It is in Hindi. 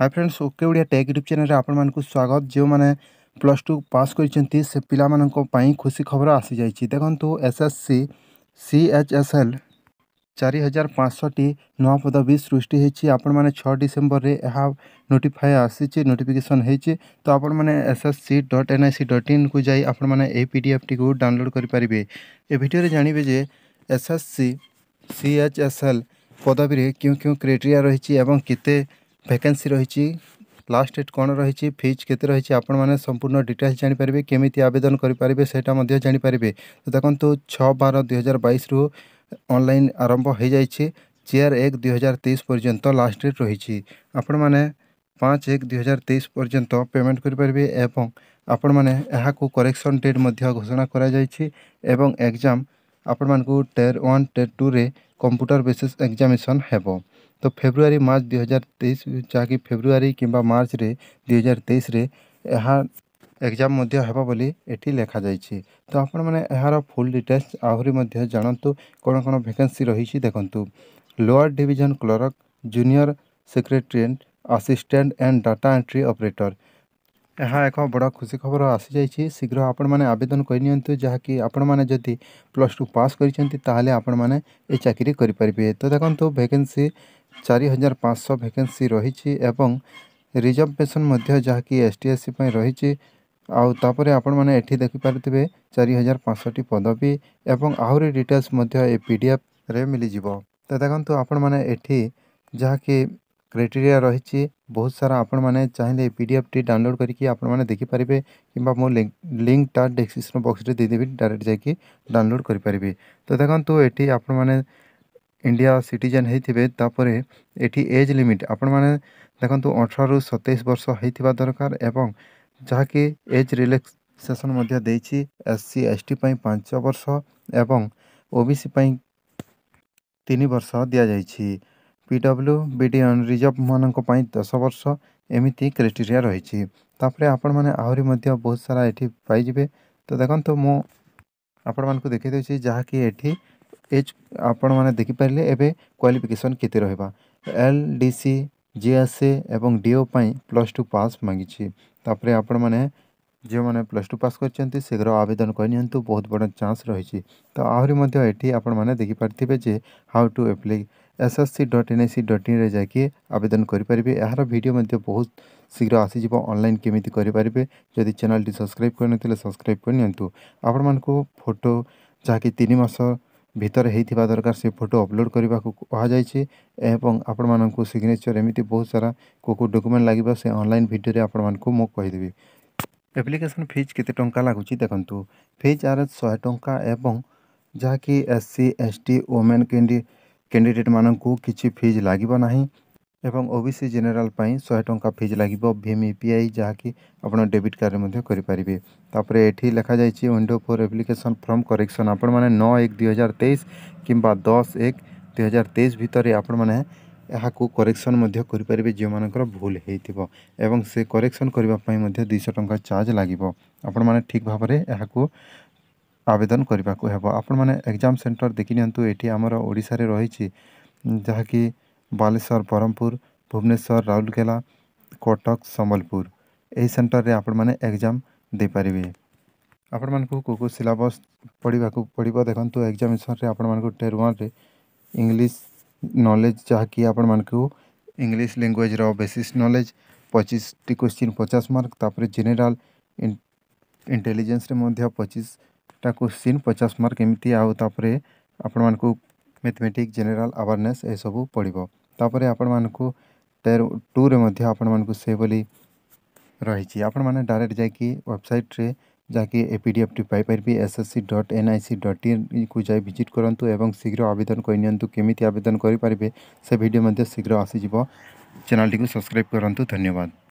high friends okay Odia tech YouTube ଚ୍ୟାନେଲ୍ରେ ଆପଣମାନଙ୍କୁ ସ୍ୱାଗତ ଯେଉଁମାନେ ପ୍ଲସ୍ ଟୁ ପାସ୍ କରିଛନ୍ତି ସେ ପିଲାମାନଙ୍କ ପାଇଁ ଖୁସି ଖବର ଆସିଯାଇଛି ଦେଖନ୍ତୁ ଏସ୍ଏସ୍ସି ସିଏଚ୍ଏସ୍ଏଲ୍ ଚାରି ହଜାର ପାଞ୍ଚଶହଟି ନୂଆ ପଦବୀ ସୃଷ୍ଟି ହୋଇଛି ଆପଣମାନେ ଛଅ ଡିସେମ୍ବରରେ ଏହା ନୋଟିଫାଏ ଆସିଛି ନୋଟିଫିକେସନ୍ ହୋଇଛି ତ ଆପଣମାନେ S S C dot N I C dot ଇନ୍କୁ ଯାଇ ଆପଣମାନେ ଏହି ପି ଡି ଏଫ୍ଟିକୁ ଡାଉନଲୋଡ଼୍ କରିପାରିବେ ଏ ଭିଡ଼ିଓରେ ଜାଣିବେ ଯେ S S C C H S L ପଦବୀରେ କେଉଁ କେଉଁ କ୍ରାଇଟେରିଆ ରହିଛି ଏବଂ କେତେ ভ্যাকেন্সি রয়েছে লাস্ট ডেট কোণ রয়েছে ফিজ কেতে রয়েছে আপনার সম্পূর্ণ ডিটেলস জাঁপারে কেমিটি আবেদন করে পারে সেটা জাঁপারে তো দেখুন ছ বার দুই হাজার বাইশ রু অনলাইন আরম্ভ হয়ে যাই চেয়ার এক দুই হাজার তেইশ পর্যন্ত লাস্ট ডেট রয়েছে আপনার পাঁচ এক দুই হাজার তেইশ পর্যন্ত পেমেন্ট করে পারে এবং আপনার এখন করেকশন ডেট ঘোষণা করা যাই এবং এক্সাম আপনার টের ওয়ান টের টু রে কম্পুটর বেসিস এক্সামিশন হব ତ ଫେବୃଆରୀ ମାର୍ଚ୍ଚ ଦୁଇହଜାର ତେଇଶ ଯାହାକି ଫେବୃଆରୀ କିମ୍ବା ମାର୍ଚ୍ଚରେ ଦୁଇହଜାର ତେଇଶରେ ଏହା ଏକ୍ଜାମ୍ ମଧ୍ୟ ହେବ ବୋଲି ଏଠି ଲେଖାଯାଇଛି ତ ଆପଣମାନେ ଏହାର ଫୁଲ୍ ଡିଟେଲ୍ସ ଆହୁରି ମଧ୍ୟ ଜାଣନ୍ତୁ କ'ଣ କ'ଣ ଭେକେନ୍ସି ରହିଛି ଦେଖନ୍ତୁ lower division clerk junior secretariat assistant and data entry operator ଏହା ଏକ ବଡ଼ ଖୁସି ଖବର ଆସିଯାଇଛି ଶୀଘ୍ର ଆପଣମାନେ ଆବେଦନ କରିନିଅନ୍ତୁ ଯାହାକି ଆପଣମାନେ ଯଦି ପ୍ଲସ୍ ଟୁ ପାସ୍ କରିଛନ୍ତି ତାହେଲେ ଆପଣମାନେ ଏ ଚାକିରି କରିପାରିବେ ତ ଦେଖନ୍ତୁ ଭେକେନ୍ସି ଚାରି ହଜାର ପାଞ୍ଚଶହ ଭ୍ୟାକେନ୍ସି ରହିଛି ଏବଂ ରିଜର୍ଭେସନ୍ ମଧ୍ୟ ଯାହାକି ଏସ୍ ଟି ଏସ୍ ସି ପାଇଁ ରହିଛି ଆଉ ତାପରେ ଆପଣମାନେ ଏଠି ଦେଖିପାରୁଥିବେ ଚାରି ହଜାର ପାଞ୍ଚଶହଟି ପଦବୀ ଏବଂ ଆହୁରି ଡିଟେଲ୍ସ ମଧ୍ୟ ଏ ପି ଡି ଏଫ୍ରେ ମିଳିଯିବ ତ ଦେଖନ୍ତୁ ଆପଣମାନେ ଏଠି ଯାହାକି କ୍ରାଇଟେରିଆ ରହିଛି ବହୁତ ସାରା ଆପଣମାନେ ଚାହିଁଲେ ଏ ପି ଡି ଏଫ୍ଟି ଡାଉନଲୋଡ଼୍ କରିକି ଆପଣମାନେ ଦେଖିପାରିବେ କିମ୍ବା ମୁଁ ଲିଙ୍କଟା ଡେସ୍କ୍ରିପ୍ସନ୍ ବକ୍ସରେ ଦେଇଦେବି ଡାଇରେକ୍ଟ ଯାଇକି ଡାଉନଲୋଡ଼୍ କରିପାରିବେ ତ ଦେଖନ୍ତୁ ଏଠି ଆପଣମାନେ ইন্ডিয়া সিটিজেন হয়েছে তাপরে এটি এজ লিমিট আপনার দেখুন অঠর সতেইশ বর্ষ হয়ে দরকার এবং যাকে এজ রিল্যাক্সেসন দিয়েছি এসসি এসটি পাঁচ বর্ষ এবং ওবিসি তিন বর্ষ দিয়াযাই পিডব্লু বিডি রিজর্ভ মানুষ দশ বর্ষ এমিতি ক্রাইটেরিয়া রয়েছে তাপরে আপন মানে আহরি মধ্যে বহুত সারা এটি পাইবে তো দেখুন মু আপনার দেখে দেছি যা কি এটি ଏଜ୍ ଆପଣମାନେ ଦେଖିପାରିଲେ ଏବେ କ୍ୱାଲିଫିକେସନ୍ କେତେ ରହିବା L D C G S A ଏବଂ ଡି ଓ ପାଇଁ ପ୍ଲସ୍ ଟୁ ପାସ୍ ମାଗିଛି ତାପରେ ଆପଣମାନେ ଯେଉଁମାନେ ପ୍ଲସ୍ ଟୁ ପାସ୍ କରିଛନ୍ତି ଶୀଘ୍ର ଆବେଦନ କରିନିଅନ୍ତୁ ବହୁତ ବଡ଼ ଚାନ୍ସ ରହିଛି ତ ଆହୁରି ମଧ୍ୟ ଏଠି ଆପଣମାନେ ଦେଖିପାରିଥିବେ ଯେ how to apply S S C dot N A C dot ଇନ୍ରେ ଯାଇକି ଆବେଦନ କରିପାରିବେ ଏହାର ଭିଡ଼ିଓ ମଧ୍ୟ ବହୁତ ଶୀଘ୍ର ଆସିଯିବ ଅନଲାଇନ୍ କେମିତି କରିପାରିବେ ଯଦି ଚ୍ୟାନେଲ୍ଟି ସବସ୍କ୍ରାଇବ୍ କରିନଥିଲେ ସବସ୍କ୍ରାଇବ୍ କରିନିଅନ୍ତୁ ଆପଣମାନଙ୍କୁ ଫଟୋ ଯାହାକି ତିନି ମାସ भितर होता दरकार से फोटो अपलोड करने को कहुपण मैं सिग्नेचर एमती बहुत सारा कोई कोई डक्यूमेंट लगे से अनलाइन भिड में आपको मुझेदेवि एप्लिकेसन फिज के टाँग लगुच देखूँ फिज आर एस शहे एवं जहाँकि S C S T women candidate मानक किसी फिज लगे ना ଏବଂ ଓ ବି ସି ଜେନେରାଲ୍ ପାଇଁ ଶହେ ଟଙ୍କା ଫିଜ୍ ଲାଗିବ ଭିମ୍ ୟୁ ପି ଆଇ ଯାହାକି ଆପଣ ଡେବିଟ୍ କାର୍ଡ଼ରେ ମଧ୍ୟ କରିପାରିବେ ତାପରେ ଏଠି ଲେଖାଯାଇଛି window for application form correction ଆପଣମାନେ ନଅ ଏକ ଦୁଇହଜାର ତେଇଶ କିମ୍ବା ଦଶ ଏକ ଦୁଇହଜାର ତେଇଶ ଭିତରେ ଆପଣମାନେ ଏହାକୁ କରେକ୍ସନ୍ ମଧ୍ୟ କରିପାରିବେ ଯେଉଁମାନଙ୍କର ଭୁଲ ହୋଇଥିବ ଏବଂ ସେ କରେକ୍ସନ୍ କରିବା ପାଇଁ ମଧ୍ୟ ଦୁଇଶହ ଟଙ୍କା ଚାର୍ଜ ଲାଗିବ ଆପଣମାନେ ଠିକ୍ ଭାବରେ ଏହାକୁ ଆବେଦନ କରିବାକୁ ହେବ ଆପଣମାନେ ଏକ୍ଜାମ୍ ସେଣ୍ଟର ଦେଖିନିଅନ୍ତୁ ଏଠି ଆମର ଓଡ଼ିଶାରେ ରହିଛି ଯାହାକି बालेश्वर ब्रह्मपुर भुवनेश्वर राउरकेला कटक सम्बलपुर यही सेन्टर में आपण मैंने एग्जाम देपर आपण मैं कौ सिलेबस पढ़ा पड़ा देखते एग्जामेसन आपण मैं टेर व्वान्रे इंग्लीश नलेज जहाँकि आपण मैं इंग्लीश लैंग्वेज रेसीस् नलेज पचिश टी क्वेश्चन पचास मार्क तापर जेनेल इंटेलीजेन्स पचिशा क्वेश्चि पचास मार्क एमती आपण मानक मैथमेटिक्स जेनेल आवेरने यह सब पड़ोतापर आपण मानक टेर टू में से भाई रही आपण मैंने डायरेक्ट जाबसाइट जहाँकि एपीडीएफ टी paper S S C dot N I C dot in को जा भिजिट करूँ शीघ्र आवेदन करनी केमी आवेदन करें से भिड शीघ्र आसीज चेल्टी को सब्सक्राइब करूँ धन्यवाद